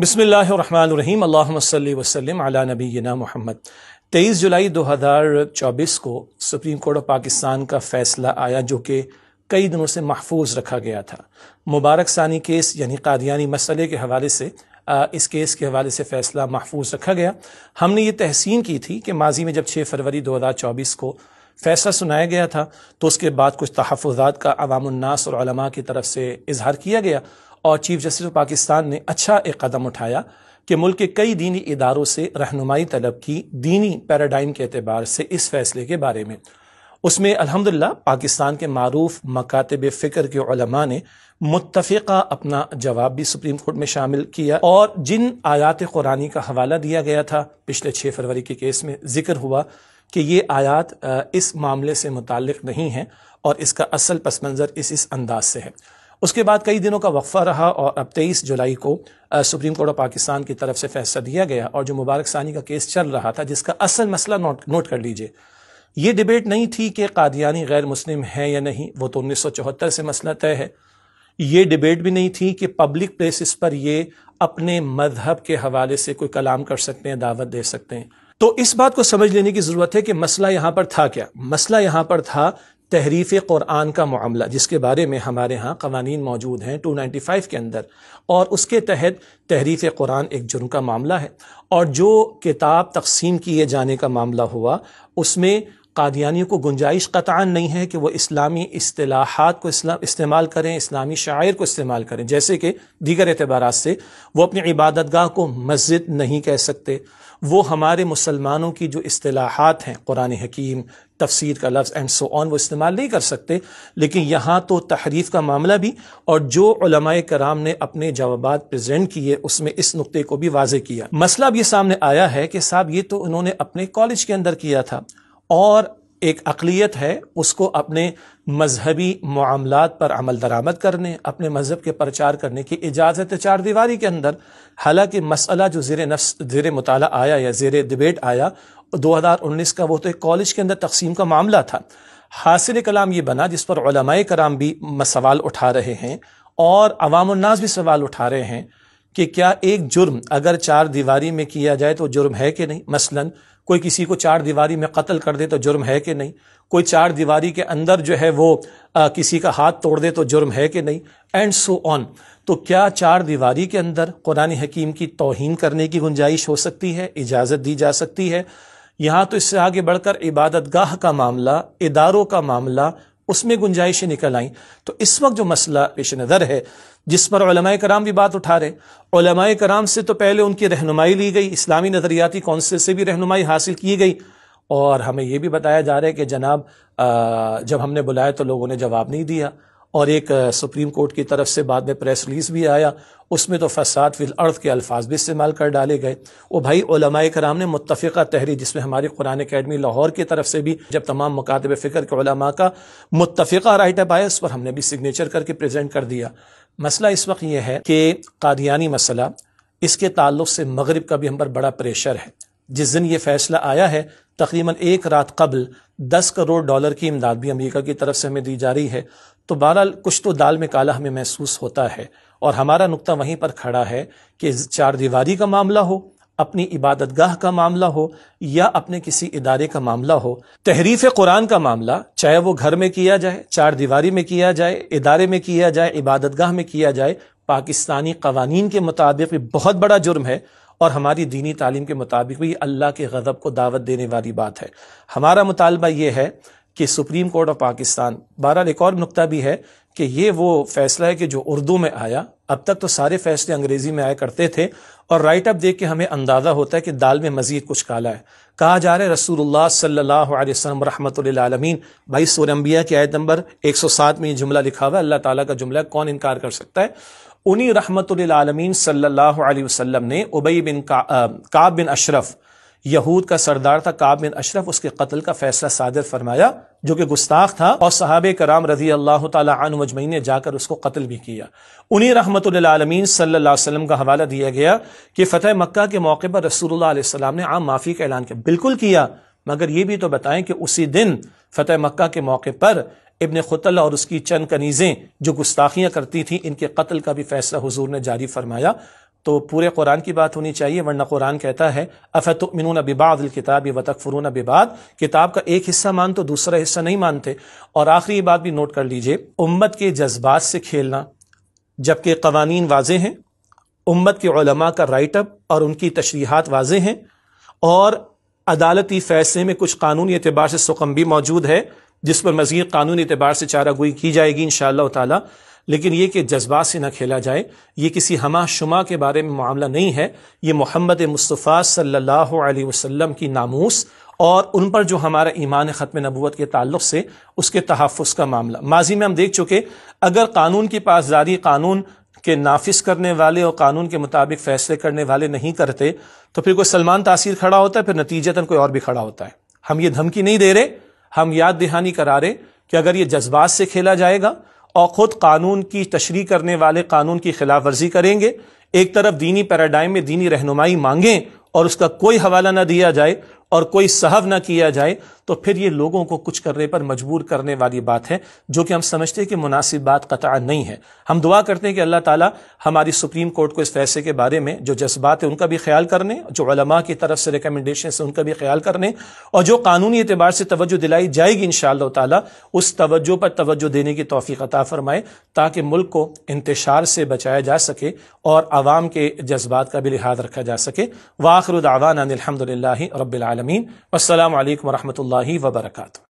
بسم اللہ الرحمن الرحیم اللہ صلی وسلم علی نبی محمد تیئس جولائی دو ہزار چوبیس کو سپریم کورٹ آف پاکستان کا فیصلہ آیا جو کہ کئی دنوں سے محفوظ رکھا گیا تھا مبارک ثانی کیس یعنی قادیانی مسئلے کے حوالے سے اس کیس کے حوالے سے فیصلہ محفوظ رکھا گیا ہم نے یہ تحسین کی تھی کہ ماضی میں جب چھ فروری دو ہزار چوبیس کو فیصلہ سنایا گیا تھا تو اس کے بعد کچھ تحفظات کا عوام الناس اور علماء کی طرف سے اظہار کیا گیا اور چیف جسٹس آف پاکستان نے اچھا ایک قدم اٹھایا کہ ملک کے کئی دینی اداروں سے رہنمائی طلب کی دینی پیراڈائم کے اعتبار سے اس فیصلے کے بارے میں اس میں الحمدللہ پاکستان کے معروف مکاتب فکر کے علماء نے متفقہ اپنا جواب بھی سپریم کورٹ میں شامل کیا اور جن آیات قرآنی کا حوالہ دیا گیا تھا پچھلے چھ فروری کے کیس میں ذکر ہوا کہ یہ آیات اس معاملے سے متعلق نہیں ہیں اور اس کا اصل پس منظر اس اس انداز سے ہے اس کے بعد کئی دنوں کا وقفہ رہا اور اب تیئیس جولائی کو سپریم کورٹ آف پاکستان کی طرف سے فیصلہ دیا گیا اور جو مبارک ثانی کا کیس چل رہا تھا جس کا اصل مسئلہ نوٹ کر لیجئے یہ ڈبیٹ نہیں تھی کہ قادیانی غیر مسلم ہے یا نہیں وہ تو انیس سو چوہتر سے مسئلہ طے ہے یہ ڈبیٹ بھی نہیں تھی کہ پبلک پلیسز پر یہ اپنے مذہب کے حوالے سے کوئی کلام کر سکتے ہیں دعوت دے سکتے ہیں تو اس بات کو سمجھ لینے کی ضرورت ہے کہ مسئلہ یہاں پر تھا کیا مسئلہ یہاں پر تھا تحریف قرآن کا معاملہ جس کے بارے میں ہمارے ہاں قوانین موجود ہیں 295 کے اندر اور اس کے تحت تحریف قرآن ایک جرم کا معاملہ ہے اور جو کتاب تقسیم کیے جانے کا معاملہ ہوا اس میں قادیانیوں کو گنجائش قطعا نہیں ہے کہ وہ اسلامی اصطلاحات کو استعمال کریں اسلامی شاعر کو استعمال کریں جیسے کہ دیگر اعتبارات سے وہ اپنی عبادت گاہ کو مسجد نہیں کہہ سکتے وہ ہمارے مسلمانوں کی جو اصطلاحات ہیں قرآن حکیم تفسیر کا لفظ اینڈ سو آن وہ استعمال نہیں کر سکتے لیکن یہاں تو تحریف کا معاملہ بھی اور جو علماء کرام نے اپنے جوابات پریزنٹ کیے اس میں اس نقطے کو بھی واضح کیا مسئلہ اب یہ سامنے آیا ہے کہ صاحب یہ تو انہوں نے اپنے کالج کے اندر کیا تھا اور ایک اقلیت ہے اس کو اپنے مذہبی معاملات پر عمل درآمد کرنے اپنے مذہب کے پرچار کرنے کی اجازت ہے چار دیواری کے اندر حالانکہ مسئلہ جو زیر نفس زیر مطالعہ آیا یا زیر ڈبیٹ آیا دو ہزار انیس کا وہ تو ایک کالج کے اندر تقسیم کا معاملہ تھا حاصل کلام یہ بنا جس پر علماء کرام بھی سوال اٹھا رہے ہیں اور عوام الناس بھی سوال اٹھا رہے ہیں کہ کیا ایک جرم اگر چار دیواری میں کیا جائے تو جرم ہے کہ نہیں مثلا کوئی کسی کو چار دیواری میں قتل کر دے تو جرم ہے کہ نہیں کوئی چار دیواری کے اندر جو ہے وہ کسی کا ہاتھ توڑ دے تو جرم ہے کہ نہیں اینڈ سو آن تو کیا چار دیواری کے اندر قرآن حکیم کی توہین کرنے کی گنجائش ہو سکتی ہے اجازت دی جا سکتی ہے یہاں تو اس سے آگے بڑھ کر عبادت گاہ کا معاملہ اداروں کا معاملہ اس میں گنجائشیں نکل آئیں تو اس وقت جو مسئلہ پیش نظر ہے جس پر علماء کرام بھی بات اٹھا رہے علماء کرام سے تو پہلے ان کی رہنمائی لی گئی اسلامی نظریاتی کونسل سے بھی رہنمائی حاصل کی گئی اور ہمیں یہ بھی بتایا جا رہا ہے کہ جناب جب ہم نے بلایا تو لوگوں نے جواب نہیں دیا اور ایک سپریم کورٹ کی طرف سے بعد میں پریس ریلیز بھی آیا اس میں تو فساد فی الارض کے الفاظ بھی استعمال کر ڈالے گئے وہ بھائی علماء کرام نے متفقہ تحریر جس میں ہماری قرآن اکیڈمی لاہور کی طرف سے بھی جب تمام مکاتب فکر کے علماء کا متفقہ رائٹ اپ آیا اس پر ہم نے بھی سگنیچر کر کے پریزنٹ کر دیا مسئلہ اس وقت یہ ہے کہ قادیانی مسئلہ اس کے تعلق سے مغرب کا بھی ہم پر بڑا پریشر ہے جس دن یہ فیصلہ آیا ہے تقریباً ایک رات قبل دس کروڑ ڈالر کی امداد بھی امریکہ کی طرف سے ہمیں دی جا رہی ہے تو بارہ کچھ تو دال میں کالا ہمیں محسوس ہوتا ہے اور ہمارا نقطہ وہیں پر کھڑا ہے کہ چار دیواری کا معاملہ ہو اپنی عبادت گاہ کا معاملہ ہو یا اپنے کسی ادارے کا معاملہ ہو تحریف قرآن کا معاملہ چاہے وہ گھر میں کیا جائے چار دیواری میں کیا جائے ادارے میں کیا جائے عبادت گاہ میں کیا جائے پاکستانی قوانین کے مطابق بہت بڑا جرم ہے اور ہماری دینی تعلیم کے مطابق بھی اللہ کے غضب کو دعوت دینے والی بات ہے ہمارا مطالبہ یہ ہے کہ سپریم کورٹ آف پاکستان بارہ اور نقطہ بھی ہے کہ یہ وہ فیصلہ ہے کہ جو اردو میں آیا اب تک تو سارے فیصلے انگریزی میں آیا کرتے تھے اور رائٹ اپ دیکھ کے ہمیں اندازہ ہوتا ہے کہ دال میں مزید کچھ کالا ہے کہا جا رہا ہے رسول اللہ صلی اللہ علیہ رحمۃ اللہ علم بھائی انبیاء کی آیت نمبر 107 میں یہ جملہ لکھا ہوا ہے اللہ تعالیٰ کا جملہ کون انکار کر سکتا ہے انہی رحمت للعالمین صلی اللہ علیہ وسلم نے ابئی بن کعب بن اشرف یہود کا سردار تھا کعب بن اشرف اس کے قتل کا فیصلہ صادر فرمایا جو کہ گستاخ تھا اور صحابہ کرام رضی اللہ تعالی عنہ مجمعین نے جا کر اس کو قتل بھی کیا انہی رحمت للعالمین صلی اللہ علیہ وسلم کا حوالہ دیا گیا کہ فتح مکہ کے موقع پر رسول اللہ علیہ السلام نے عام معافی کا اعلان کیا بالکل کیا مگر یہ بھی تو بتائیں کہ اسی دن فتح مکہ کے موقع پر ابن خطل اور اس کی چند کنیزیں جو گستاخیاں کرتی تھیں ان کے قتل کا بھی فیصلہ حضور نے جاری فرمایا تو پورے قرآن کی بات ہونی چاہیے ورنہ قرآن کہتا ہے افت منون بباد الکتاب وطخ فرون بباد کتاب کا ایک حصہ مان تو دوسرا حصہ نہیں مانتے اور آخری یہ بات بھی نوٹ کر لیجیے امت کے جذبات سے کھیلنا جب کہ قوانین واضح ہیں امت کے علماء کا رائٹ اپ اور ان کی تشریحات واضح ہیں اور عدالتی فیصلے میں کچھ قانونی اعتبار سے سکم بھی موجود ہے جس پر مزید قانون اعتبار سے چارہ گوئی کی جائے گی انشاءاللہ شاء اللہ تعالیٰ لیکن یہ کہ جذبات سے نہ کھیلا جائے یہ کسی ہمہ شما کے بارے میں معاملہ نہیں ہے یہ محمد مصطفیٰ صلی اللہ علیہ وسلم کی ناموس اور ان پر جو ہمارا ایمان ختم نبوت کے تعلق سے اس کے تحفظ کا معاملہ ماضی میں ہم دیکھ چکے اگر قانون کی پاسداری قانون کے نافذ کرنے والے اور قانون کے مطابق فیصلے کرنے والے نہیں کرتے تو پھر کوئی سلمان تاثیر کھڑا ہوتا ہے پھر نتیجتاً کوئی اور بھی کھڑا ہوتا ہے ہم یہ دھمکی نہیں دے رہے ہم یاد دہانی کرا رہے کہ اگر یہ جذبات سے کھیلا جائے گا اور خود قانون کی تشریح کرنے والے قانون کی خلاف ورزی کریں گے ایک طرف دینی پیراڈائم میں دینی رہنمائی مانگیں اور اس کا کوئی حوالہ نہ دیا جائے اور کوئی صحب نہ کیا جائے تو پھر یہ لوگوں کو کچھ کرنے پر مجبور کرنے والی بات ہے جو کہ ہم سمجھتے ہیں کہ مناسب بات قطع نہیں ہے ہم دعا کرتے ہیں کہ اللہ تعالیٰ ہماری سپریم کورٹ کو اس فیصلے کے بارے میں جو جذبات ہیں ان کا بھی خیال کرنے جو علماء کی طرف سے ریکمنڈیشنس ان کا بھی خیال کرنے اور جو قانونی اعتبار سے توجہ دلائی جائے گی انشاءاللہ تعالی تعالیٰ اس توجہ پر توجہ دینے کی توفیق عطا فرمائے تاکہ ملک کو انتشار سے بچایا جا سکے اور عوام کے جذبات کا بھی لحاظ رکھا جا سکے واخر دعوانا الحمد للہ رب العالمین العالمين والسلام عليكم ورحمة الله وبركاته